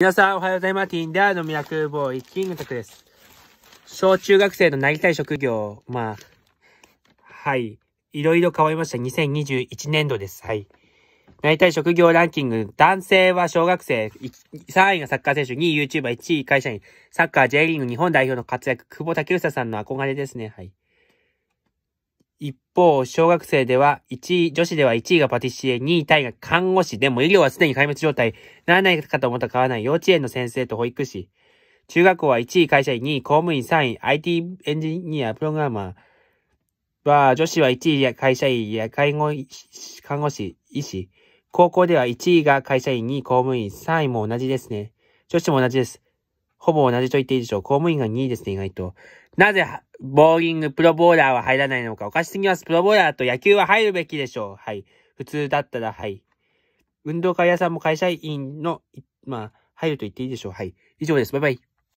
皆さんおはようございます。インダーのミラクルボーイ、キングタクです。小中学生のなりたい職業、まあ、はい。いろいろ変わりました。2021年度です。はい。なりたい職業ランキング、男性は小学生、3位がサッカー選手、2位 YouTuber、1位会社員、サッカー J リーグ日本代表の活躍、久保建英さんの憧れですね。はい。一方、小学生では1位、女子では1位がパティシエ、2位タイが看護師。でも医療はすでに壊滅状態。ならないかと思ったら買わない幼稚園の先生と保育士。中学校は1位会社員、2位公務員、3位 IT エンジニア、プログラマー。は、女子は1位会社員や介護、看護師、医師。高校では1位が会社員、2位公務員、3位も同じですね。女子も同じです。ほぼ同じと言っていいでしょう。公務員が2位ですね、意外と。なぜ、ボーリング、プロボーラーは入らないのかおかしすぎます。プロボーラーと野球は入るべきでしょう。はい。普通だったら、はい。運動会屋さんも会社員の、まあ、入ると言っていいでしょう。はい。以上です。バイバイ。